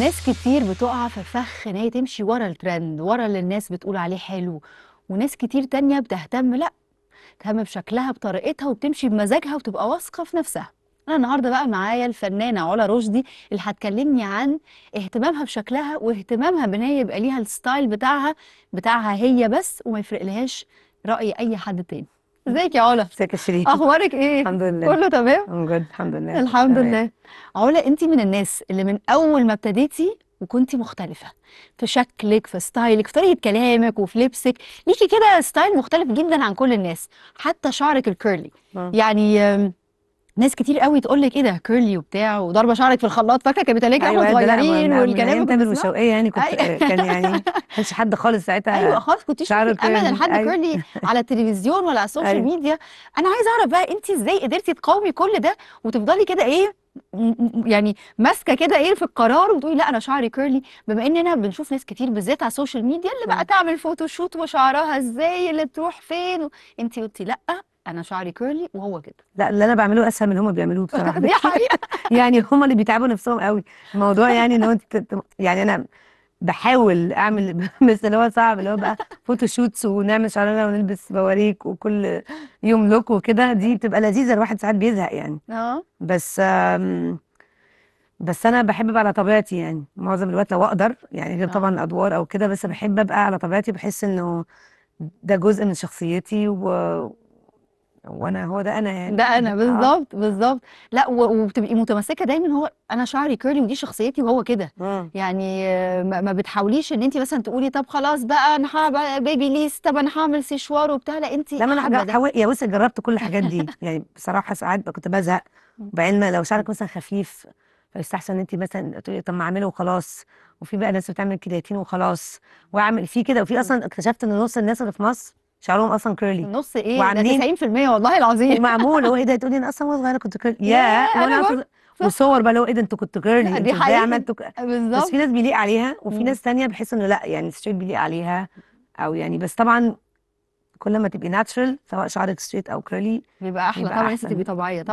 ناس كتير بتقع في فخ ان هي تمشي ورا الترند ورا اللي الناس بتقول عليه حلو وناس كتير تانية بتهتم لا تهتم بشكلها بطريقتها وبتمشي بمزاجها وتبقى واثقة في نفسها انا النهارده بقى معايا الفنانه علا رشدي اللي هتكلمني عن اهتمامها بشكلها واهتمامها بان هي يبقى ليها الستايل بتاعها بتاعها هي بس وما يفرقلهاش راي اي حد تاني ازيك يا علا ازيك يا شيرين اخبارك ايه الحمد لله كله تمام ام جود الحمد لله الحمد تمام. لله علا انت من الناس اللي من اول ما ابتديتي وكنت مختلفة في شكلك في ستايلك في طريقة كلامك وفي لبسك ليكي كده ستايل مختلف جدا عن كل الناس حتى شعرك الكيرلي آه. يعني ناس كتير قوي تقول لك ايه ده كيرلي وبتاع وضربه شعرك في الخلاط فاكره كانت بتقول لك احنا صغيرين والكلام ده كنت شوقيه يعني كنت أيوة. كان يعني مش حد خالص ساعتها ايوه خالص كنت شعرك ابدا حد أيوة. كيرلي على التلفزيون ولا على السوشيال أيوة. ميديا انا عايزه اعرف بقى انت ازاي قدرتي تقاومي كل ده وتفضلي كده ايه يعني ماسكه كده ايه في القرار وتقولي لا انا شعري كيرلي بما اننا بنشوف ناس كتير بالذات على السوشيال ميديا اللي بقى أيوة. تعمل فوتوشوت وشعرها ازاي اللي تروح فين و... انت قلتي لا انا شعري كيرلي وهو كده لا اللي انا بعمله اسهل من اللي بيعملوه بصراحه دي حقيقه يعني هما اللي بيتعبوا نفسهم قوي الموضوع يعني ان هو يعني انا بحاول اعمل بس اللي هو صعب اللي هو بقى فوتوشوتس ونعمل شعرنا ونلبس بواريك وكل يوم لوك وكده دي بتبقى لذيذه الواحد ساعات بيزهق يعني اه بس بس انا بحب ابقى على طبيعتي يعني معظم الوقت لو اقدر يعني غير آه. طبعا الادوار او كده بس بحب ابقى على طبيعتي بحس انه ده جزء من شخصيتي و... وانا هو ده انا يعني ده انا بالظبط آه. بالظبط لا وبتبقي متمسكه دايما هو انا شعري كيرلي ودي شخصيتي وهو كده يعني ما بتحاوليش ان انت مثلا تقولي طب خلاص بقى انا بيبي ليس طب انا هعمل سيشوار وبتاع لا انت لا انا حاول يا بصي جربت كل الحاجات دي يعني بصراحه ساعات كنت بزهق وبعدين لو شعرك مثلا خفيف فيستحسن ان انت مثلا تقولي طب ما اعمله وخلاص وفي بقى ناس بتعمل كرياتين وخلاص واعمل في كده وفي اصلا اكتشفت ان نص الناس اللي في مصر شعرهم اصلا كيرلي نص ايه وعاملين 90% والله العظيم ومعمول هو ايه ده تقولي انا اصلا وانا صغيره كنت كيرلي يا وانا وصور بقى لو ايه ده انتوا كنتوا كيرلي دي حقيقة عملتوا بالظبط بس في ناس بيليق عليها وفي ناس ثانيه بحس انه لا يعني ستريت بيليق عليها او يعني بس طبعا كل ما تبقي ناتشرال سواء شعرك ستريت او كيرلي بيبقى احلى طبعا انت تبقي طبيعيه